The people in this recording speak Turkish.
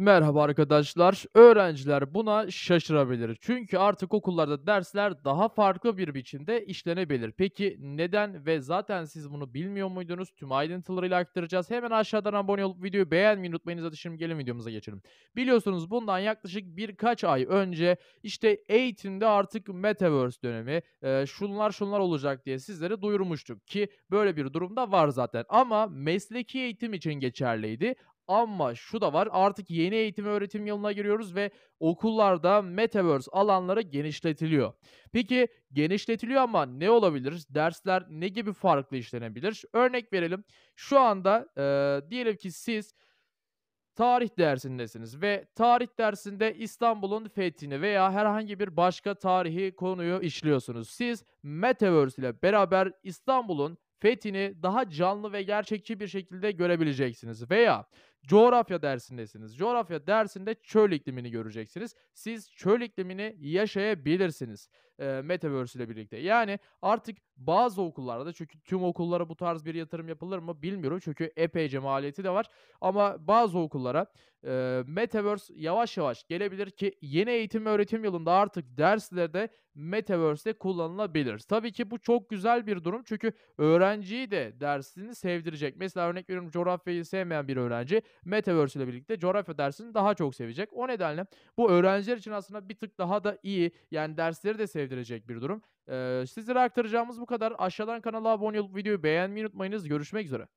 Merhaba arkadaşlar. Öğrenciler buna şaşırabilir. Çünkü artık okullarda dersler daha farklı bir biçimde işlenebilir. Peki neden ve zaten siz bunu bilmiyor muydunuz? Tüm ayrıntılarıyla aktaracağız. Hemen aşağıdan abone olup videoyu beğenmeyi unutmayınız. Hadi şimdi gelin videomuza geçelim. Biliyorsunuz bundan yaklaşık birkaç ay önce işte eğitimde artık Metaverse dönemi e, şunlar şunlar olacak diye sizlere duyurmuştuk ki böyle bir durumda var zaten. Ama mesleki eğitim için geçerliydi. Ama şu da var artık yeni eğitim öğretim yılına giriyoruz ve okullarda Metaverse alanları genişletiliyor. Peki genişletiliyor ama ne olabilir? Dersler ne gibi farklı işlenebilir? Örnek verelim şu anda e, diyelim ki siz tarih dersindesiniz ve tarih dersinde İstanbul'un fethini veya herhangi bir başka tarihi konuyu işliyorsunuz. Siz Metaverse ile beraber İstanbul'un fethini daha canlı ve gerçekçi bir şekilde görebileceksiniz veya Coğrafya dersindesiniz. Coğrafya dersinde çöl iklimini göreceksiniz. Siz çöl iklimini yaşayabilirsiniz. E, Metaverse ile birlikte. Yani artık bazı okullarda çünkü tüm okullara bu tarz bir yatırım yapılır mı bilmiyorum. Çünkü epeyce maliyeti de var. Ama bazı okullara e, Metaverse yavaş yavaş gelebilir ki yeni eğitim öğretim yılında artık derslerde Metaverse'de kullanılabilir. Tabii ki bu çok güzel bir durum çünkü öğrenciyi de dersini sevdirecek. Mesela örnek veriyorum coğrafyayı sevmeyen bir öğrenci Metaverse ile birlikte coğrafya dersini daha çok sevecek. O nedenle bu öğrenciler için aslında bir tık daha da iyi yani dersleri de sevdirecek bir durum. Ee, sizlere aktaracağımız bu kadar. Aşağıdan kanala abone olup videoyu beğenmeyi unutmayınız. Görüşmek üzere.